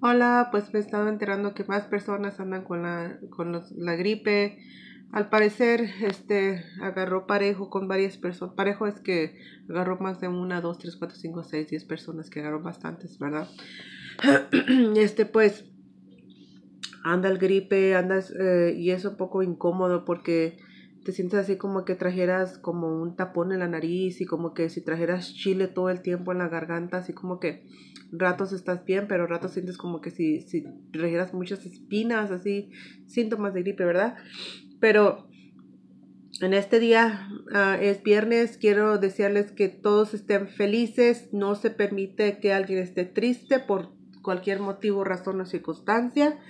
Hola, pues me he estado enterando que más personas andan con la, gripe. Al parecer, este agarró parejo con varias personas. Parejo es que agarró más de una, dos, tres, cuatro, cinco, seis, diez personas, que agarró bastantes, ¿verdad? Este, pues, anda el gripe, anda... Eh, y es un poco incómodo porque te sientes así como que trajeras como un tapón en la nariz y como que si trajeras chile todo el tiempo en la garganta, así como que ratos estás bien, pero ratos sientes como que si, si trajeras muchas espinas, así síntomas de gripe, ¿verdad? Pero en este día ah, es viernes, quiero decirles que todos estén felices, no se permite que alguien esté triste por cualquier motivo, razón o circunstancia.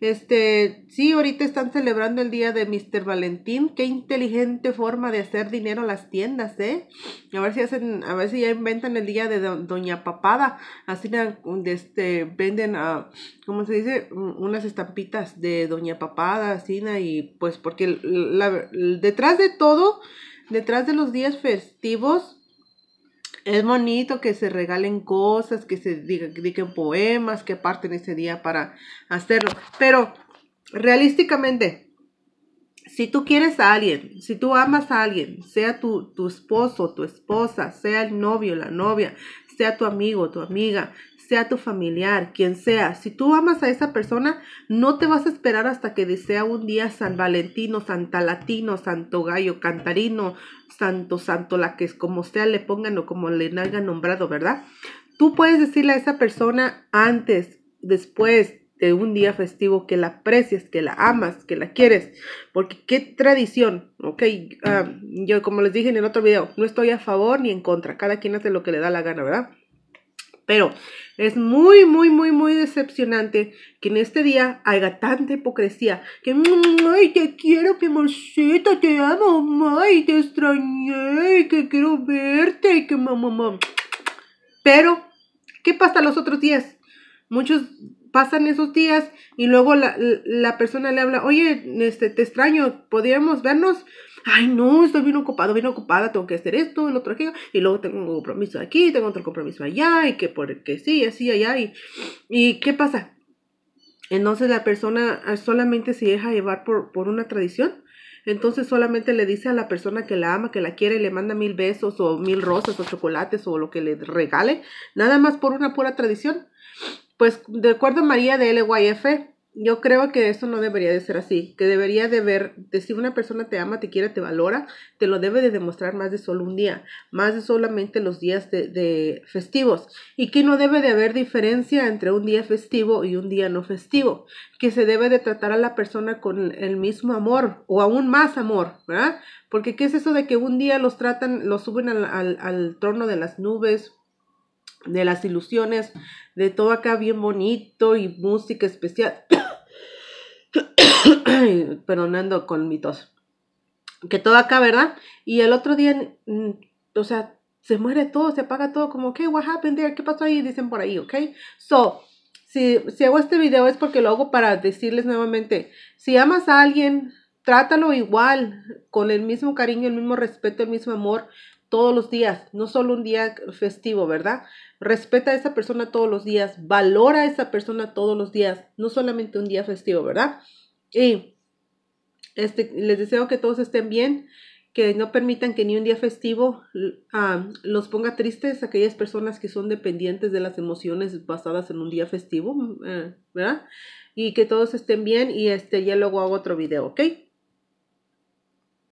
Este, sí, ahorita están celebrando el día de Mr. Valentín. Qué inteligente forma de hacer dinero las tiendas, ¿eh? A ver si hacen, a ver si ya inventan el día de Doña Papada. Así este, venden, a ah, ¿cómo se dice? Unas estampitas de Doña Papada, así, y pues porque detrás de todo, detrás de los días festivos, es bonito que se regalen cosas, que se digan poemas, que parten ese día para hacerlo. Pero realísticamente, si tú quieres a alguien, si tú amas a alguien, sea tu, tu esposo, tu esposa, sea el novio, la novia, sea tu amigo, tu amiga, sea tu familiar, quien sea. Si tú amas a esa persona, no te vas a esperar hasta que desea un día San Valentino, Santa Latino, Santo Gallo, Cantarino, Santo, Santo, la que es como sea le pongan o como le hayan nombrado, ¿verdad? Tú puedes decirle a esa persona antes, después, de un día festivo, que la aprecias, que la amas, que la quieres, porque qué tradición, ok, yo como les dije en el otro video, no estoy a favor ni en contra, cada quien hace lo que le da la gana, ¿verdad? Pero es muy, muy, muy, muy decepcionante que en este día haya tanta hipocresía. Que, mm, ay, te quiero, que amorcita, te amo, te extrañé, que quiero verte, que mamá, mamá. Pero, ¿qué pasa los otros días? Muchos pasan esos días y luego la, persona le habla, oye, este, te extraño, ¿podríamos vernos? Ay, no, estoy bien ocupado, bien ocupada, tengo que hacer esto, el otro aquello, y luego tengo un compromiso aquí, tengo otro compromiso allá, y que porque sí, así, allá, y, y ¿qué pasa? Entonces la persona ah, solamente se deja llevar por, por una tradición, entonces solamente le dice a la persona que la ama, que la quiere, y le manda mil besos o mil rosas o chocolates o lo que le regale, nada más por una pura tradición. Pues de acuerdo a María de LYF, yo creo que eso no debería de ser así, que debería de ver, si una persona te ama, te quiere, te valora, te lo debe de demostrar más de solo un día, más de solamente los días de, festivos, y que no debe de haber diferencia entre un día festivo y un día no festivo, que se debe de tratar a la persona con el mismo amor o aún más amor, ¿verdad? Porque qué es eso de que un día los tratan, los suben al, al, al trono de las nubes, de las ilusiones, de todo acá bien bonito y música especial. Perdonando con mi Que todo acá, ¿verdad? Y el otro día, mm, o sea, se muere todo, se apaga todo, como, ¿qué? what happened there? ¿Qué pasó ahí? Dicen por ahí, ¿ok? So, si, si hago este video es porque lo hago para decirles nuevamente, si amas a alguien, trátalo igual, con el mismo cariño, el mismo respeto, el mismo amor, todos los días, no solo un día festivo, ¿verdad? Respeta a esa persona todos los días, valora a esa persona todos los días, no solamente un día festivo, ¿verdad? Y este, les deseo que todos estén bien, que no permitan que ni un día festivo ah, los ponga tristes aquellas personas que son dependientes de las emociones basadas en un día festivo, eh, ¿verdad? Y que todos estén bien y este, ya luego hago otro video, ¿ok?